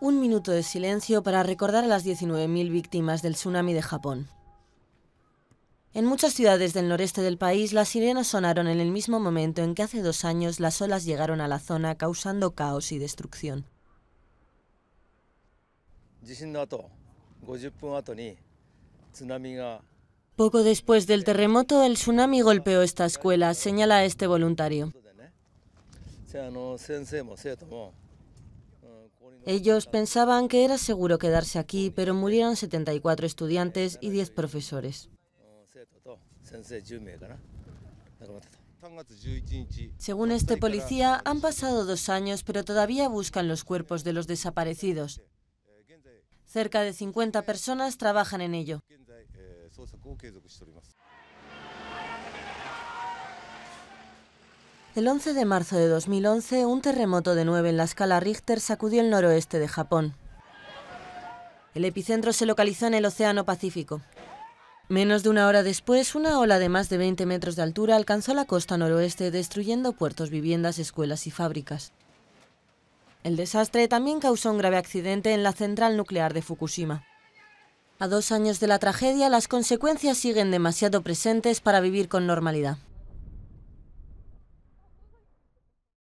Un minuto de silencio para recordar a las 19.000 víctimas del tsunami de Japón. En muchas ciudades del noreste del país, las sirenas sonaron en el mismo momento en que hace dos años las olas llegaron a la zona causando caos y destrucción. Poco después del terremoto, el tsunami golpeó esta escuela, señala este voluntario. Ellos pensaban que era seguro quedarse aquí, pero murieron 74 estudiantes y 10 profesores. Según este policía, han pasado dos años, pero todavía buscan los cuerpos de los desaparecidos. Cerca de 50 personas trabajan en ello. El 11 de marzo de 2011, un terremoto de 9 en la escala Richter sacudió el noroeste de Japón. El epicentro se localizó en el Océano Pacífico. Menos de una hora después, una ola de más de 20 metros de altura alcanzó la costa noroeste, destruyendo puertos, viviendas, escuelas y fábricas. El desastre también causó un grave accidente en la central nuclear de Fukushima. A dos años de la tragedia, las consecuencias siguen demasiado presentes para vivir con normalidad.